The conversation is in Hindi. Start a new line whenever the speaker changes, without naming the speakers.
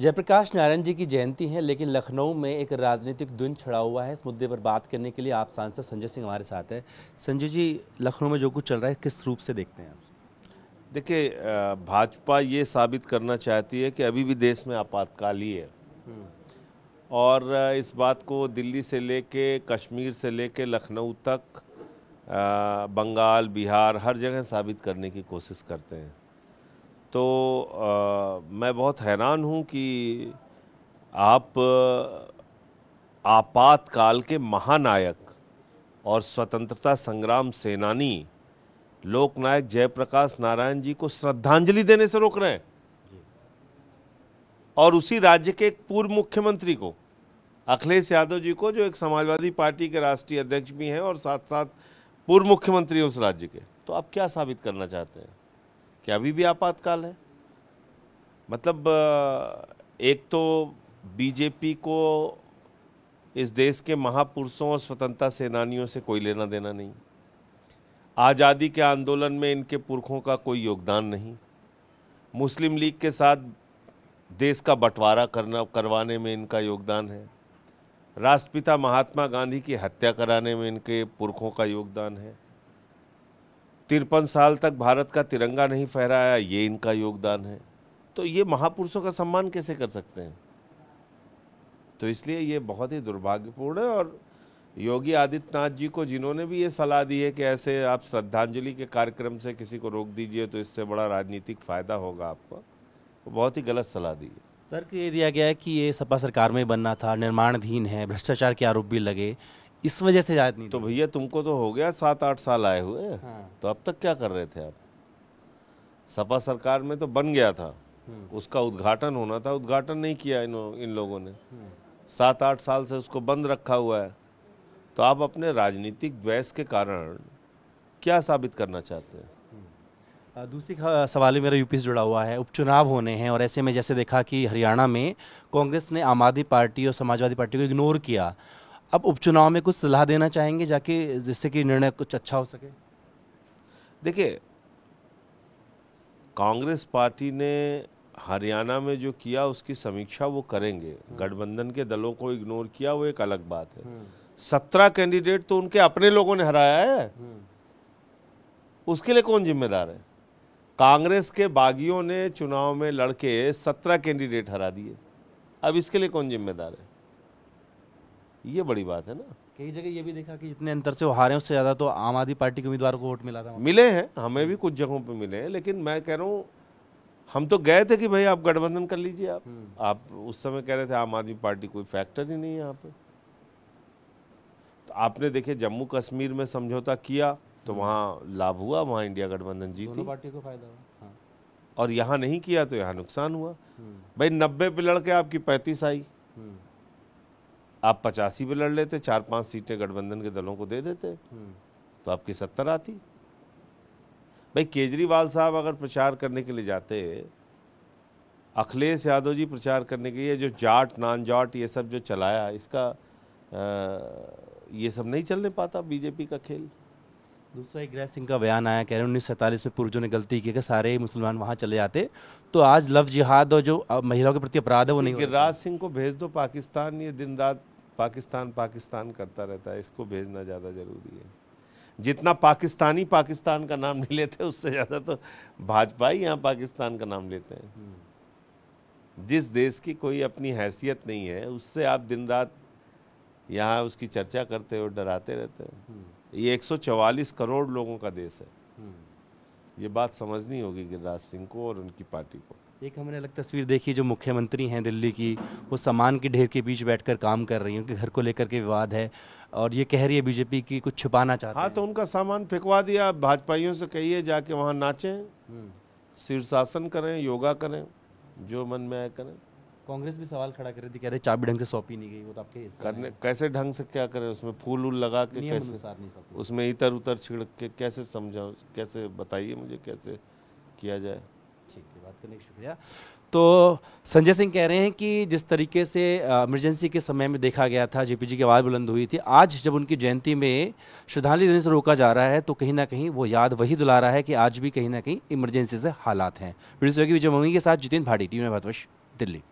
जयप्रकाश नारायण जी की जयंती है लेकिन लखनऊ में एक राजनीतिक धुन छड़ा हुआ है इस मुद्दे पर बात करने के लिए आप सांसद संजय सिंह हमारे साथ हैं संजय जी लखनऊ में जो कुछ चल रहा है किस रूप से देखते हैं आप
देखिए भाजपा ये साबित करना चाहती है कि अभी भी देश में आपातकाल ही है हम्म। और इस बात को दिल्ली से ले कश्मीर से ले लखनऊ तक बंगाल बिहार हर जगह साबित करने की कोशिश करते हैं तो आ, मैं बहुत हैरान हूं कि आप आपातकाल के महानायक और स्वतंत्रता संग्राम सेनानी लोकनायक जयप्रकाश नारायण जी को श्रद्धांजलि देने से रोक रहे हैं और उसी राज्य के एक पूर्व मुख्यमंत्री को अखिलेश यादव जी को जो एक समाजवादी पार्टी के राष्ट्रीय अध्यक्ष भी हैं और साथ साथ पूर्व मुख्यमंत्री उस राज्य के तो आप क्या साबित करना चाहते हैं कि अभी भी आपातकाल है मतलब एक तो बीजेपी को इस देश के महापुरुषों और स्वतंत्रता सेनानियों से कोई लेना देना नहीं आज़ादी के आंदोलन में इनके पुरखों का कोई योगदान नहीं मुस्लिम लीग के साथ देश का बंटवारा करना करवाने में इनका योगदान है राष्ट्रपिता महात्मा गांधी की हत्या कराने में इनके पुरखों का योगदान है तिरपन साल तक भारत का तिरंगा नहीं फहराया ये इनका योगदान है तो ये महापुरुषों का सम्मान कैसे कर सकते हैं तो इसलिए ये बहुत ही दुर्भाग्यपूर्ण है और योगी आदित्यनाथ जी को जिन्होंने भी ये सलाह दी है कि ऐसे आप श्रद्धांजलि के कार्यक्रम से किसी को रोक दीजिए तो इससे बड़ा राजनीतिक फ़ायदा होगा आपको तो बहुत ही गलत सलाह दी है
तर्क ये दिया गया है कि ये सपा सरकार में बनना था निर्माणधीन है भ्रष्टाचार के आरोप भी लगे इस वजह से इजाज़त नहीं
तो भैया तुमको तो हो गया सात आठ साल आए हुए हाँ। तो अब तक क्या कर रहे थे आप सपा सरकार में तो बन गया था हम्म। उसका उद्घाटन होना था उद्घाटन नहीं किया इन इन लोगों ने हम्म। सात आठ साल से उसको बंद रखा हुआ है तो आप अपने राजनीतिक द्वैस के कारण क्या साबित करना चाहते हैं
हम्म। दूसरी सवाल मेरा यूपी से जुड़ा हुआ है उपचुनाव होने हैं और ऐसे में जैसे देखा कि हरियाणा में कांग्रेस ने आम आदमी पार्टी और समाजवादी पार्टी को इग्नोर किया अब उपचुनाव में कुछ सलाह देना चाहेंगे जाके जिससे कि निर्णय कुछ अच्छा हो सके देखिए
कांग्रेस पार्टी ने हरियाणा में जो किया उसकी समीक्षा वो करेंगे हम्म। गठबंधन के दलों को इग्नोर किया वो एक अलग बात है हम्म। सत्रह कैंडिडेट तो उनके अपने लोगों ने हराया है हम्म। उसके लिए कौन जिम्मेदार है कांग्रेस के बागियों ने चुनाव में लड़के सत्रह कैंडिडेट हरा दिए अब इसके लिए कौन जिम्मेदार है ये बड़ी बात है
ना कई जगह ये भी देखा कि जितने अंतर से वो हारे उससे ज़्यादा तो आम आदमी पार्टी के उम्मीदवार को वोट मिला था मिले हैं हमें भी कुछ जगहों
पे मिले हैं लेकिन मैं कह रहा हूँ हम तो गए थे कि भाई आप गठबंधन कर लीजिए आप हम्म। आप उस समय कह रहे थे आम आदमी पार्टी कोई फैक्टर ही नहीं है यहाँ पे तो आपने देखे जम्मू कश्मीर में समझौता किया तो हम्म। वहाँ लाभ हुआ वहाँ इंडिया गठबंधन जीती पार्टी
को फायदा हुआ हाँ।
और यहाँ नहीं किया तो यहाँ नुकसान हुआ हम्म। भाई नब्बे पे लड़के आपकी पैंतीस आई आप पचासी पे लड़ लेते चार पांच सीटें गठबंधन के दलों को दे देते तो आपकी सत्तर आती भाई केजरीवाल साहब अगर प्रचार करने के लिए जाते अखिलेश यादव जी प्रचार करने के लिए जो जाट नान जाट ये सब जो चलाया इसका आ, ये सब नहीं चलने पाता बीजेपी का खेल
दूसरा एक गृह सिंह का बयान आया कह रहे हैं उन्नीस में पुरुषों ने गलती की कि सारे मुसलमान वहाँ चले जाते तो आज लव जिहाद और जो महिलाओं के प्रति अपराध है वो तो नहीं गिरिराज
सिंह को भेज दो पाकिस्तान ये दिन रात पाकिस्तान पाकिस्तान करता रहता है इसको भेजना ज़्यादा ज़रूरी है जितना पाकिस्तानी पाकिस्तान का नाम नहीं लेते उससे ज़्यादा तो भाजपा ही यहाँ पाकिस्तान का नाम लेते हैं हम्म। जिस देश की कोई अपनी हैसियत नहीं है उससे आप दिन रात यहाँ उसकी चर्चा करते हो डराते रहते हो हम्म। ये 144 करोड़ लोगों का देश है हम्म। ये बात समझनी होगी गिरिराज सिंह को और उनकी पार्टी को
एक हमने अलग तस्वीर देखी जो मुख्यमंत्री हैं दिल्ली की वो सामान के ढेर के बीच बैठकर काम कर रही हैं उनके घर को लेकर के विवाद है और ये कह रही है बीजेपी की कुछ छुपाना चाहते हाँ
तो उनका सामान फेंकवा दिया भाजपाइयों से कहिए जाके वहाँ नाचें हम्म। शीर्षासन करें योगा करें जो मन में आए करें
कांग्रेस भी सवाल खड़ा कर रही थी कह रहे चाबी ढंग से सौंपी नहीं गई वो तो आपके करने
कैसे ढंग से क्या करें उसमें फूल उल लगा के कैसे उसमें इतर उतर छिड़क के कैसे समझाओ कैसे बताइए मुझे कैसे किया जाए
ठीक है बात करने का शुक्रिया तो संजय सिंह कह रहे हैं कि जिस तरीके से इमरजेंसी के समय में देखा गया था जेपीजी की आवाज़ बुलंद हुई थी आज जब उनकी जयंती में श्रद्धांजलि देने से रोका जा रहा है तो कहीं ना कहीं वो याद वही दुला रहा है कि आज भी कहीं ना कहीं इमरजेंसी से हालात हैं वीडियो विजय मम्मी के साथ जितेंद्र भाटी टीवी में दिल्ली